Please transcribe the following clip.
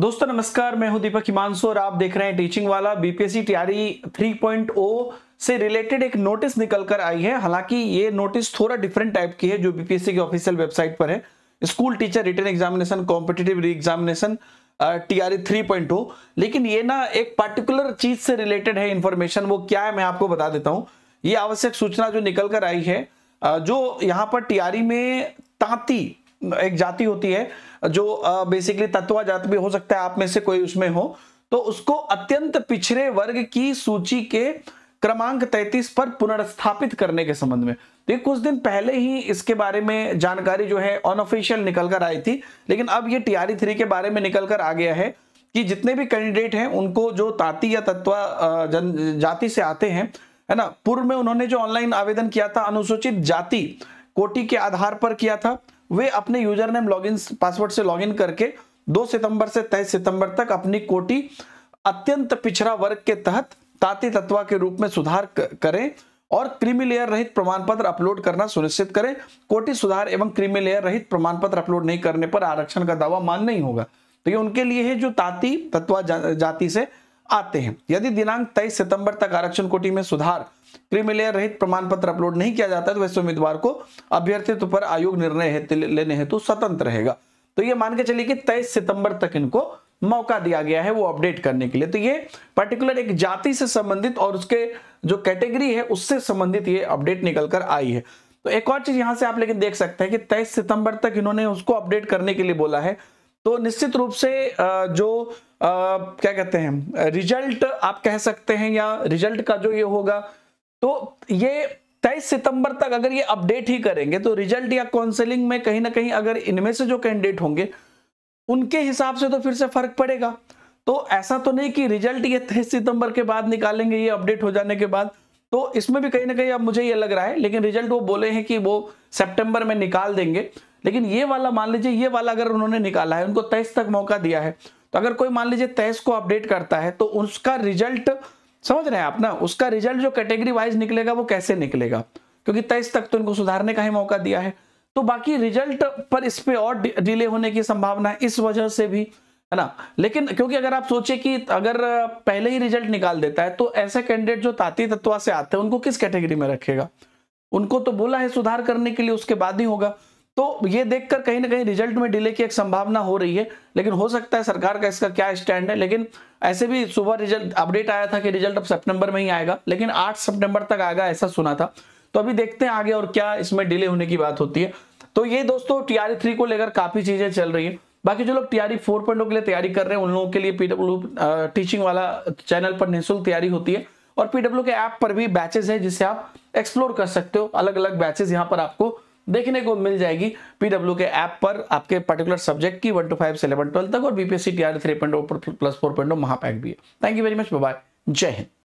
दोस्तों नमस्कार मैं हूं दीपक हिमांशु और आप देख रहे हैं टीचिंग वाला बीपीएससी तैयारी 3.0 से रिलेटेड एक नोटिस निकल कर आई है हालांकि ये नोटिस थोड़ा डिफरेंट टाइप की है जो बीपीएससी की ऑफिशियल वेबसाइट पर है school teacher return examination competitive re examination TRE 3.0 लेकिन ये ना एक पर्टिकुलर चीज से रिलेटेड है इन्फॉर्मेशन वो क्या है मैं आपको बता देता हूँ ये आवश्यक सूचना जो निकल कर आई है जो यहाँ पर टीआरई e में तांती एक जाति होती है जो बेसिकली तत्वा जाति भी हो सकता है आप में से कोई उसमें हो तो उसको अत्यंत पिछड़े वर्ग की सूची के क्रमांक 33 पर पुनर्स्थापित करने के संबंध में तो कुछ दिन पहले ही इसके बारे में जानकारी जो है अनऑफिशियल निकलकर आई थी लेकिन अब ये टीआरई थ्री e के बारे में निकलकर आ गया है कि जितने भी कैंडिडेट हैं उनको जो ताती या तत्वा जन जाति से आते हैं है ना पूर्व में उन्होंने जो ऑनलाइन आवेदन किया था अनुसूचित जाति कोटि के आधार पर किया था वे अपने यूजर नेम लॉग पासवर्ड से लॉग करके दो सितंबर से तेईस सितंबर तक अपनी कोटि अत्यंत पिछड़ा वर्ग के तहत ताती तत्वा के रूप में सुधार करें और क्रीमी लेयर रहित प्रमाण पत्र अपलोड करना सुनिश्चित करें कोटि सुधार एवं क्रीमी लेयर रहित प्रमाण पत्र अपलोड नहीं करने पर आरक्षण का दावा मान नहीं होगा तो ये उनके लिए है जो ताती तत्वा जा, जाति से आते हैं यदि दिनांक 23 सितंबर तक आरक्षण कोटी में सुधार क्रीमिलेयर रहित प्रमाण पत्र अपलोड नहीं किया जाता तो वैसे उम्मीदवार को अभ्यर्थित्व पर आयोग निर्णय लेने हेतु स्वतंत्र रहेगा तो ये मान के चलिए कि तेईस सितंबर तक इनको मौका दिया गया है वो अपडेट करने के लिए तो ये पर्टिकुलर एक जाति से संबंधित और उसके जो कैटेगरी है उससे संबंधित ये अपडेट निकल कर आई है तो एक और चीज यहां से आप लेकिन देख सकते हैं कि तेईस सितंबर तक इन्होंने उसको अपडेट करने के लिए बोला है तो निश्चित रूप से जो क्या कहते हैं रिजल्ट आप कह सकते हैं या रिजल्ट का जो ये होगा तो ये तेईस सितंबर तक अगर ये अपडेट ही करेंगे तो रिजल्ट या काउंसलिंग में कहीं ना कहीं अगर इनमें से जो कैंडिडेट होंगे उनके हिसाब से तो फिर से फर्क पड़ेगा तो ऐसा तो नहीं कि रिजल्ट ये तेईस सितंबर के बाद निकालेंगे ये अपडेट हो जाने के बाद तो इसमें भी कहीं ना कहीं अब मुझे ये लग रहा है लेकिन रिजल्ट वो बोले हैं कि वो सेप्टेम्बर में निकाल देंगे लेकिन ये वाला मान लीजिए ये वाला अगर उन्होंने निकाला है उनको तेईस तक मौका दिया है तो अगर कोई मान लीजिए तेईस को अपडेट करता है तो उसका रिजल्ट समझ रहे हैं आप ना उसका रिजल्ट जो कैटेगरी वाइज निकलेगा वो कैसे निकलेगा क्योंकि तेईस तक तो इनको सुधारने का ही मौका दिया है तो बाकी रिजल्ट पर इस पर और डिले होने की संभावना है इस वजह से भी है ना लेकिन क्योंकि अगर आप सोचे कि अगर पहले ही रिजल्ट निकाल देता है तो ऐसे कैंडिडेट जो ताती तत्वा से आते हैं उनको किस कैटेगरी में रखेगा उनको तो बोला है सुधार करने के लिए उसके बाद ही होगा तो ये देखकर कहीं ना कहीं रिजल्ट में डिले की एक संभावना हो रही है लेकिन हो सकता है सरकार का इसका क्या स्टैंड है लेकिन ऐसे भी सुबह रिजल्ट अपडेट आया था कि रिजल्ट अब सितंबर में ही आएगा लेकिन 8 सितंबर तक आएगा ऐसा सुना था तो अभी देखते हैं आगे और क्या इसमें डिले होने की बात होती है तो ये दोस्तों टीआर थ्री को लेकर काफी चीजें चल रही है बाकी जो लोग टीआरई फोर के लिए तैयारी कर रहे हैं उन लोगों के लिए पीडब्ल्यू टीचिंग वाला चैनल पर निःशुल्क तैयारी होती है और पीडब्ल्यू के ऐप पर भी बैचेस है जिसे आप एक्सप्लोर कर सकते हो अलग अलग बैचेस यहाँ पर आपको देखने को मिल जाएगी पीडब्ल्यू के ऐप पर आपके पर्टिकुलर सब्जेक्ट की वन टू फाइव से इलेवन ट्वेल्थ तक और BPSC T R three point plus four point महापैक भी है thank you very much bye जय हिंद